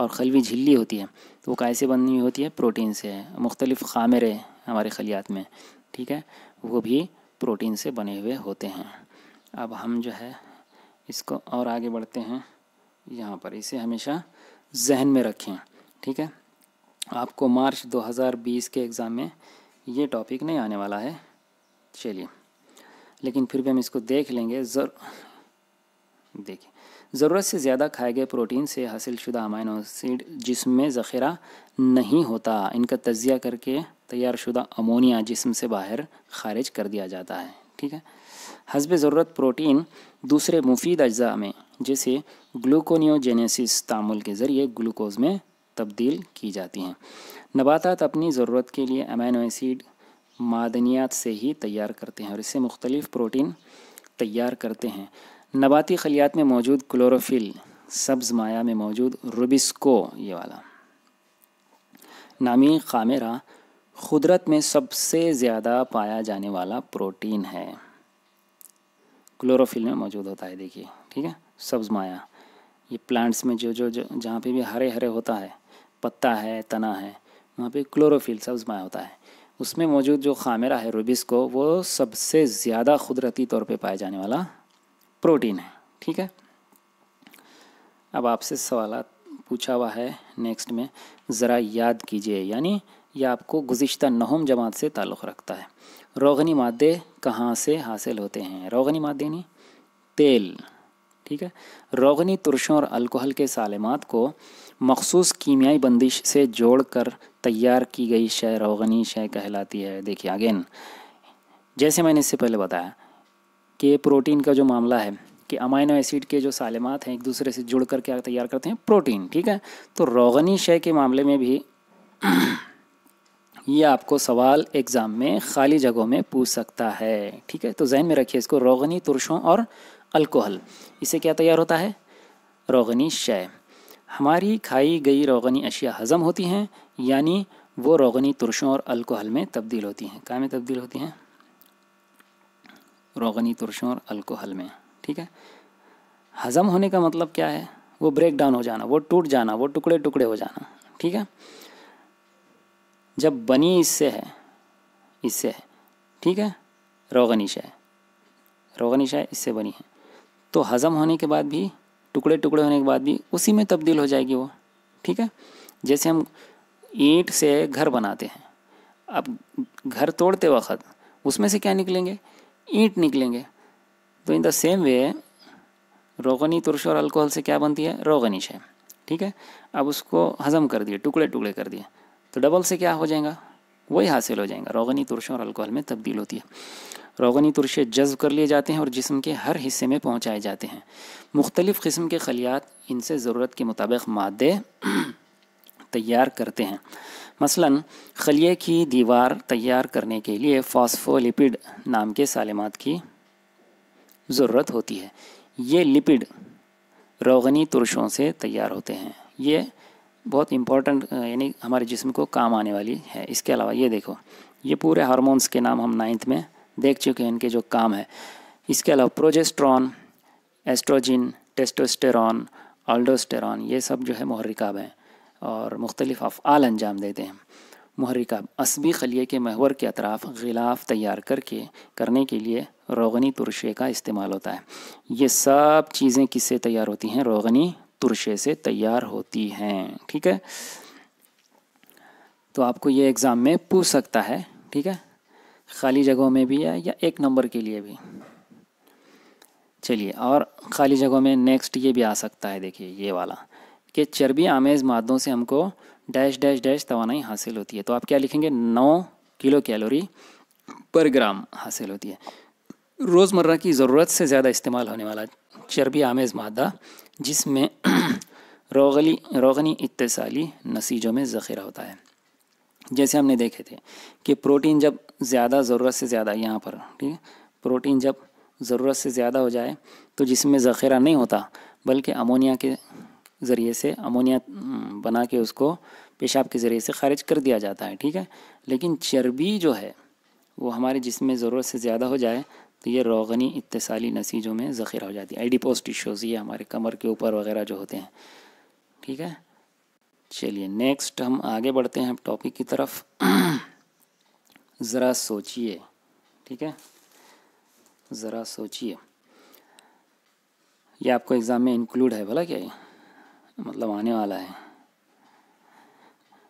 Speaker 1: और खलवी झिल्ली होती है तो वो कैसे बनी होती है प्रोटीन से मुख्तलिफ़ खामेरे हमारे खलियात में ठीक है वो भी प्रोटीन से बने हुए होते हैं अब हम जो है इसको और आगे बढ़ते हैं यहाँ पर इसे हमेशा जहन में रखें ठीक है आपको मार्च 2020 के एग्ज़ाम में ये टॉपिक नहीं आने वाला है चलिए लेकिन फिर भी हम इसको देख लेंगे जर देखिए ज़रूरत से ज़्यादा खाए गए प्रोटीन से हासिल शुदा अमाइनो एसिड जिसमें ज़ख़ीरा नहीं होता इनका तजिया करके तैयार शुदा अमोनिया जिसम से बाहर खारिज कर दिया जाता है ठीक है हसब ज़रूरत प्रोटीन दूसरे मुफीद अज्जा में जैसे ग्लूकोनियोजेनेसिस तामुल के ज़रिए ग्लूकोज में तब्दील की जाती हैं नबातात अपनी ज़रूरत के लिए अमाइनो एसिड मादनियात से ही तैयार करते हैं और इससे मुख्तलिफ प्रोटीन तैयार करते हैं नबाती खलियात में मौजूद क्लोरोफिल सब्ज़ माया में मौजूद रुबिस्को ये वाला नामी खामेरा खुदरत में सबसे ज़्यादा पाया जाने वाला प्रोटीन है क्लोरोफिल में मौजूद होता है देखिए ठीक है सब्ज़ माया ये प्लांट्स में जो जो जहाँ पे भी हरे हरे होता है पत्ता है तना है वहाँ पे क्लोरोफिल सब्ज़ माया होता है उसमें मौजूद जो खामेरा है को वो सबसे ज़्यादा कुदरती तौर पे पाए जाने वाला प्रोटीन है ठीक है अब आपसे सवाल पूछा हुआ है नेक्स्ट में ज़रा याद कीजिए यानी यह आपको गुज्त नहम जमात से ताल्लुक़ रखता है रोगनी मादे कहाँ से हासिल होते हैं रोगनी मादे नहीं तेल ठीक है रोगनी तुरशों और अल्कोहल के सालमात को मखसूस कीमियाई बंदिश से जोड़कर तैयार की गई शय रोगनी शय कहलाती है देखिए अगेन जैसे मैंने इससे पहले बताया कि प्रोटीन का जो मामला है कि अमाइनो एसिड के जो सालमात हैं एक दूसरे से जुड़ कर क्या तैयार करते हैं प्रोटीन ठीक है तो रोगनी शय के मामले में भी ये आपको सवाल एग्ज़ाम में खाली जगहों में पूछ सकता है ठीक है तो जहन में रखिए इसको रोगनी तुरशों और अल्कोहल इसे क्या तैयार होता है रोगनी शय हमारी खाई गई रोगनी अशिया हज़म होती हैं यानी वो रोगनी तुरशों और अल्कोहल में तब्दील होती हैं क्या में तब्दील होती हैं रोगनी तुरशों और अल्कोहल में ठीक है हज़म होने का मतलब क्या है वो ब्रेक डाउन हो जाना वो टूट जाना वो टुकड़े टुकड़े हो जाना ठीक है जब बनी इससे है इससे है ठीक है रोगनी शय रोगनी शय इससे बनी है तो हज़म होने के बाद भी टुकड़े टुकड़े होने के बाद भी उसी में तब्दील हो जाएगी वो ठीक है जैसे हम ईंट से घर बनाते हैं अब घर तोड़ते वक्त उसमें से क्या निकलेंगे ईंट निकलेंगे तो इन द सेम वे रोगनी तुरश और अल्कोहल से क्या बनती है रोगनी है ठीक है अब उसको हज़म कर दिए टुकड़े टुकड़े कर दिए तो डबल से क्या हो जाएगा वही हासिल हो जाएगा रोगनी तुरश और अल्कोहल में तब्दील होती है रोगनी तुरशे जज्ब कर लिए जाते हैं और जिसम के हर हिस्से में पहुँचाए जाते हैं मुख्तलिफ़ किस्म के खलियात इनसे ज़रूरत के मुताबिक मादे तैयार करते हैं मसलन खलिए की दीवार तैयार करने के लिए फॉस्फोलिपिड नाम के सालिमात की ज़रूरत होती है ये लिपिड रोगनी तुरशों से तैयार होते हैं ये बहुत इम्पॉर्टेंट यानी हमारे जिस्म को काम आने वाली है इसके अलावा ये देखो ये पूरे हार्मोन्स के नाम हम नाइन्थ में देख चुके हैं इनके जो काम है इसके अलावा प्रोजेस्ट्रॉन एस्ट्रोजिन टेस्टोस्टेरॉन अल्डोस्टेरॉन ये सब जो है महरिकाब हैं और मुख्तलिफ अफ़ाल अंजाम देते हैं महरिकाब असबी खलिए के महवर के अतराफ़ गिलाफ तैयार करके करने के लिए रोगनी तुरशे का इस्तेमाल होता है ये सब चीज़ें किससे तैयार होती हैं रोगनी तुरशे से तैयार होती हैं ठीक है तो आपको ये एग्ज़ाम में पूछ सकता है ठीक है खाली जगहों में भी है या एक नंबर के लिए भी चलिए और खाली जगहों में नेक्स्ट ये भी आ सकता है देखिए ये वाला कि चर्बी आमेज़ मादों से हमको डैश डैश डैश तोानाई हासिल होती है तो आप क्या लिखेंगे नौ किलो कैलोरी पर ग्राम हासिल होती है रोज़मर्रा की ज़रूरत से ज़्यादा इस्तेमाल होने वाला चर्बी आमेज़ मादा जिसमें रोगली रोगनी इतसाली नसीजों में ज़ख़ीरा होता है जैसे हमने देखे थे कि प्रोटीन जब ज़्यादा ज़रूरत से ज़्यादा यहाँ पर ठीक है प्रोटीन जब ज़रूरत से ज़्यादा हो जाए तो जिसमें ज़ख़ीरा नहीं होता बल्कि अमोनिया के ज़रिए से अमोनिया हम्म, बना के उसको पेशाब के ज़रिए से खारिज कर दिया जाता है ठीक है लेकिन चर्बी जो है वो हमारे जिसमें ज़रूरत से ज़्यादा हो जाए तो ये रोगनी इतसाली नसीजों में ज़ख़ीरा हो जाती है एडिपोस टिश्यूज़ ये हमारे कमर के ऊपर वगैरह जो होते हैं ठीक है चलिए नेक्स्ट हम आगे बढ़ते हैं टॉपिक की तरफ ज़रा सोचिए ठीक है ज़रा सोचिए ये आपको एग्ज़ाम में इंक्लूड है भला क्या ये मतलब आने वाला है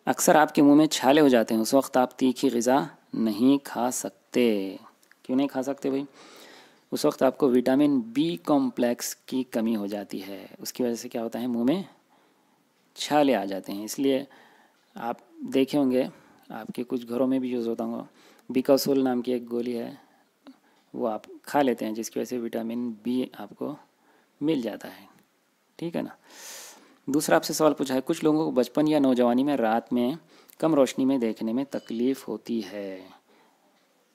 Speaker 1: अक्सर आपके मुंह में छाले हो जाते हैं उस वक्त आप तीखी गज़ा नहीं खा सकते क्यों नहीं खा सकते भाई उस वक्त आपको विटामिन बी कॉम्प्लेक्स की कमी हो जाती है उसकी वजह से क्या होता है मुंह में छाले आ जाते हैं इसलिए आप देखे होंगे आपके कुछ घरों में भी यूज़ होता होगा बिकासोल नाम की एक गोली है वो आप खा लेते हैं जिसकी वजह से विटामिन बी आपको मिल जाता है ठीक है ना दूसरा आपसे सवाल पूछा है कुछ लोगों को बचपन या नौजवानी में रात में कम रोशनी में देखने में तकलीफ़ होती है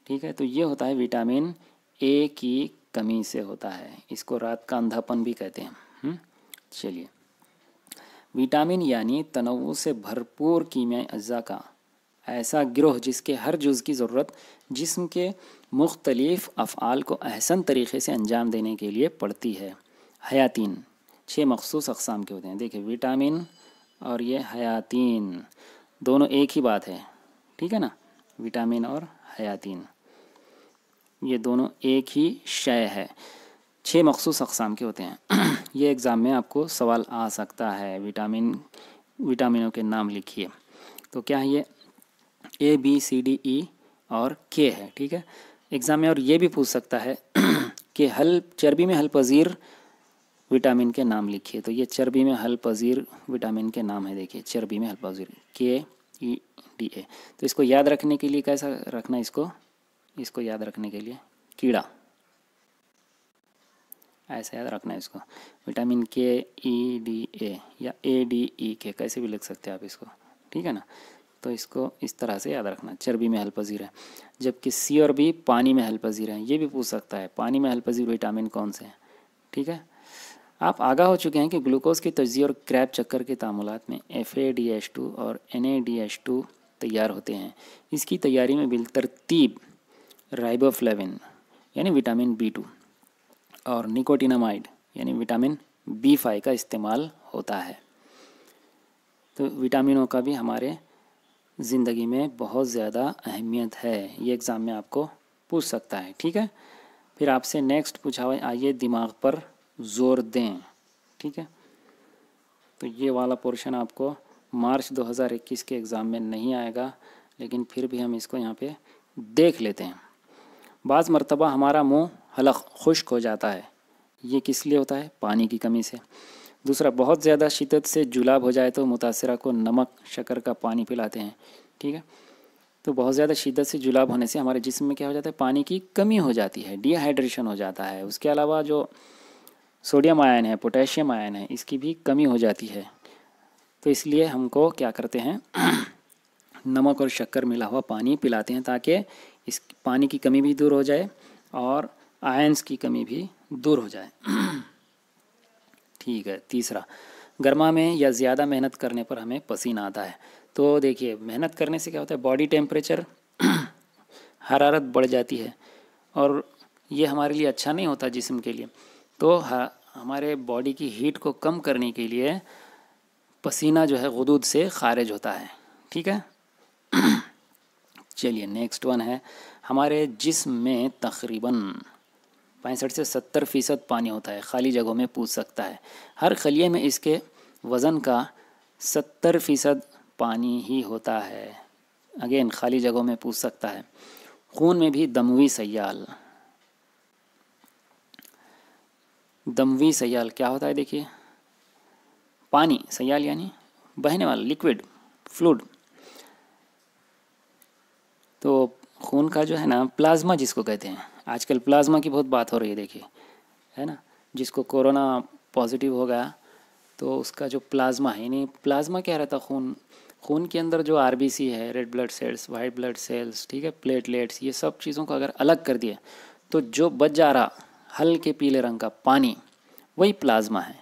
Speaker 1: ठीक है तो ये होता है विटामिन ए की कमी से होता है इसको रात का अंधापन भी कहते हैं हम्म, चलिए विटामिन यानी तनवु से भरपूर कीमियाई अज्जा का ऐसा गिरोह जिसके हर जुज़ की ज़रूरत जिसम के मुख्तलिफ़ अफ़ाल को अहसन तरीके से अंजाम देने के लिए पड़ती है हयातीन छः मखसूस अकसाम के होते हैं देखिए विटामिन और ये हयातीन दोनों एक ही बात है ठीक है ना विटामिन और हयातीन ये दोनों एक ही शय है छः मखसूस अकसाम के होते हैं ये एग्ज़ाम में आपको सवाल आ सकता है विटामिन विटामिनों के नाम लिखिए तो क्या है ये A B C D E और के है ठीक है एग्ज़ाम में और ये भी पूछ सकता है कि हल चर्बी में हल पजीर विटामिन के नाम लिखिए तो ये चर्बी में हल पजीर विटामिन के नाम है देखिए चर्बी में हल पजीर के ई डी ए तो इसको याद रखने के लिए कैसा रखना इसको इसको याद रखने के लिए कीड़ा ऐसे याद रखना है इसको विटामिन के ई डी ए या ए डी ई के कैसे भी लिख सकते हैं आप इसको ठीक है ना तो इसको इस तरह से याद रखना चर्बी में हल पजीर है जबकि सी और बी पानी में हल पजीर है ये भी पूछ सकता है पानी में हल पजीर विटामिन कौन से हैं ठीक है आप आगा हो चुके हैं कि ग्लूकोज की तजिए और क्रैप चक्कर के तामुलात में F A D H two और N A D H two तैयार होते हैं इसकी तैयारी में बिलतरतीब राइबोफ्लेविन यानी विटामिन बी टू और निकोटिनामाइड यानी विटामिन बी फाइव का इस्तेमाल होता है तो विटामिनों का भी हमारे ज़िंदगी में बहुत ज़्यादा अहमियत है ये एग्ज़ाम में आपको पूछ सकता है ठीक है फिर आपसे नेक्स्ट पूछा हुआ आइए दिमाग पर जोर दें ठीक है तो ये वाला पोर्शन आपको मार्च 2021 के एग्ज़ाम में नहीं आएगा लेकिन फिर भी हम इसको यहाँ पे देख लेते हैं बाज़ मरतबा हमारा मुंह हलक खुश्क हो जाता है ये किस लिए होता है पानी की कमी से दूसरा बहुत ज़्यादा शिदत से जुलाब हो जाए तो मुतासर को नमक शक्कर का पानी पिलाते हैं ठीक है तो बहुत ज़्यादा शिदत से जुलाब होने से हमारे जिसम में क्या हो जाता है पानी की कमी हो जाती है डिहाइड्रेशन हो जाता है उसके अलावा जो सोडियम आयन है पोटेशियम आयन है इसकी भी कमी हो जाती है तो इसलिए हमको क्या करते हैं नमक और शक्कर मिला हुआ पानी पिलाते हैं ताकि इस पानी की कमी भी दूर हो जाए और आयंस की कमी भी दूर हो जाए ठीक है तीसरा गर्मा में या ज़्यादा मेहनत करने पर हमें पसीना आता है तो देखिए मेहनत करने से क्या होता है बॉडी टेम्परेचर हरारत बढ़ जाती है और ये हमारे लिए अच्छा नहीं होता जिसम के लिए तो हमारे बॉडी की हीट को कम करने के लिए पसीना जो है गदूद से खारिज होता है ठीक है चलिए नेक्स्ट वन है हमारे जिस्म में तकरीबन पैंसठ से सत्तर फीसद पानी होता है खाली जगहों में पूछ सकता है हर खलिए में इसके वज़न का सत्तर फीसद पानी ही होता है अगेन खाली जगहों में पूछ सकता है खून में भी दमवी सयाल दमवी सयाल क्या होता है देखिए पानी सयाल यानी बहने वाला लिक्विड फ्लूड तो खून का जो है ना प्लाज्मा जिसको कहते हैं आजकल प्लाज्मा की बहुत बात हो रही है देखिए है ना जिसको कोरोना पॉजिटिव हो गया तो उसका जो प्लाज्मा है यानी प्लाज्मा क्या रहता खून खून के अंदर जो आर है red blood cells white blood cells ठीक है प्लेटलेट्स ये सब चीज़ों को अगर अलग कर दिया तो जो बच जा रहा हल्के पीले रंग का पानी वही प्लाज्मा है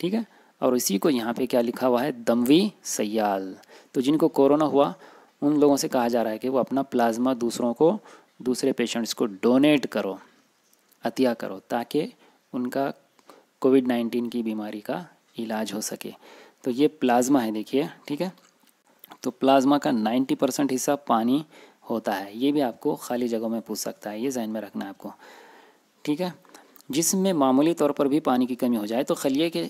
Speaker 1: ठीक है और इसी को यहाँ पे क्या लिखा हुआ है दमवी सयाल तो जिनको कोरोना हुआ उन लोगों से कहा जा रहा है कि वो अपना प्लाज्मा दूसरों को दूसरे पेशेंट्स को डोनेट करो अतिया करो ताकि उनका कोविड नाइन्टीन की बीमारी का इलाज हो सके तो ये प्लाज्मा है देखिए ठीक है तो प्लाज्मा का नाइन्टी परसेंट हिस्सा पानी होता है ये भी आपको खाली जगहों में पूछ सकता है ये जहन में रखना है आपको ठीक है जिसम में मामूली तौर पर भी पानी की कमी हो जाए तो खलिए के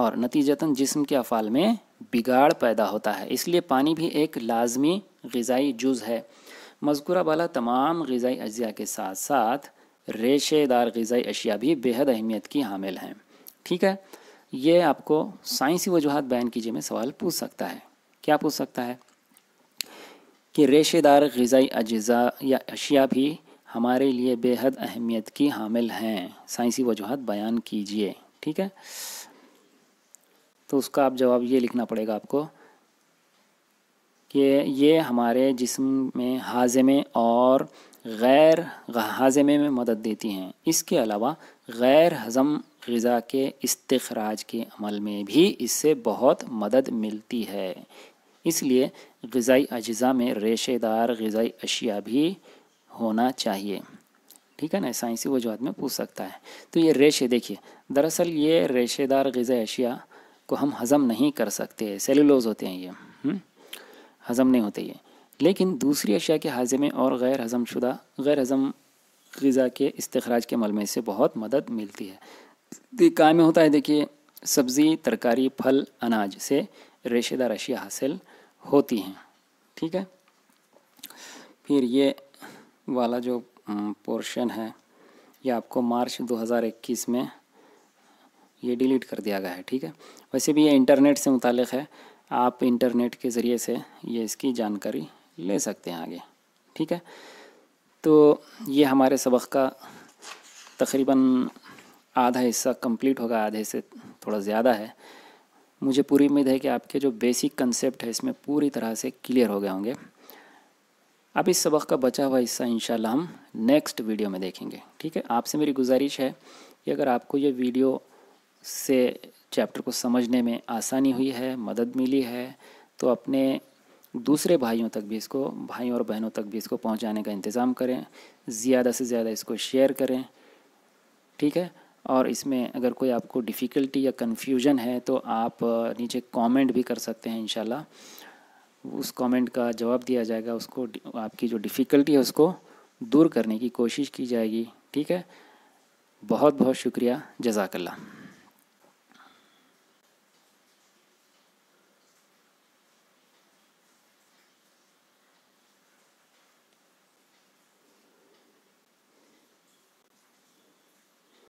Speaker 1: और नतीजतन जिसम के अफ़ाल में बिगाड़ पैदा होता है इसलिए पानी भी एक लाजमी गज़ाई जुज़ है मजकूरा बाला तमाम गज़ाई अज्जा के साथ साथ रेशेदार गज़ाई अशिया भी बेहद अहमियत की हामिल हैं ठीक है ये आपको साइंसी वजूहत बयान कीजिए में सवाल पूछ सकता है क्या पूछ सकता है कि रेशेदार गज़ाई अज्जा या अशिया भी हमारे लिए बेहद अहमियत की हामिल हैं साइंसी वजूहत बयान कीजिए ठीक है तो उसका आप जवाब ये लिखना पड़ेगा आपको कि ये हमारे जिसम में हाजमे और गैर हाजमे में मदद देती हैं इसके अलावा गैर हज़म गज़ा के इस्तखराज के अमल में भी इससे बहुत मदद मिलती है इसलिए गज़ाई अज़ा में रेशेदार गज़ाई अशिया भी होना चाहिए ठीक है ना साइंसी वजूहत में पूछ सकता है तो ये रेशे देखिए दरअसल ये रेशेदार गज़ाई अशिया को हम हज़म नहीं कर सकते सेलुलोज़ होते हैं ये हुँ? हम्म? हज़म नहीं होते ये लेकिन दूसरी अशिया के हाजमे और गैर हज़म शुदा गैर हज़म गज़ा के इस्तराज के मलमे से बहुत मदद मिलती है काय में होता है देखिए सब्ज़ी तरकारी फल अनाज से रेशेदार अशिया हासिल होती हैं ठीक है फिर ये वाला जो पोर्शन है ये आपको मार्च 2021 में ये डिलीट कर दिया गया है ठीक है वैसे भी ये इंटरनेट से मुतल है आप इंटरनेट के ज़रिए से ये इसकी जानकारी ले सकते हैं आगे ठीक है तो ये हमारे सबक का तकरीबन आधा हिस्सा कंप्लीट होगा आधे से थोड़ा ज़्यादा है मुझे पूरी उम्मीद है कि आपके जो बेसिक कंसेप्ट है इसमें पूरी तरह से क्लियर हो गए होंगे अब इस सबक का बचा हुआ हिस्सा इन हम नेक्स्ट वीडियो में देखेंगे ठीक है आपसे मेरी गुजारिश है कि अगर आपको ये वीडियो से चैप्टर को समझने में आसानी हुई है मदद मिली है तो अपने दूसरे भाइयों तक भी इसको भाइयों और बहनों तक भी इसको पहुंचाने का इंतज़ाम करें ज़्यादा से ज़्यादा इसको शेयर करें ठीक है और इसमें अगर कोई आपको डिफ़िकल्टी या कन्फ्यूजन है तो आप नीचे कमेंट भी कर सकते हैं इन उस कमेंट का जवाब दिया जाएगा उसको आपकी जो डिफ़िकल्टी है उसको दूर करने की कोशिश की जाएगी ठीक है बहुत बहुत शुक्रिया जजाकल्ला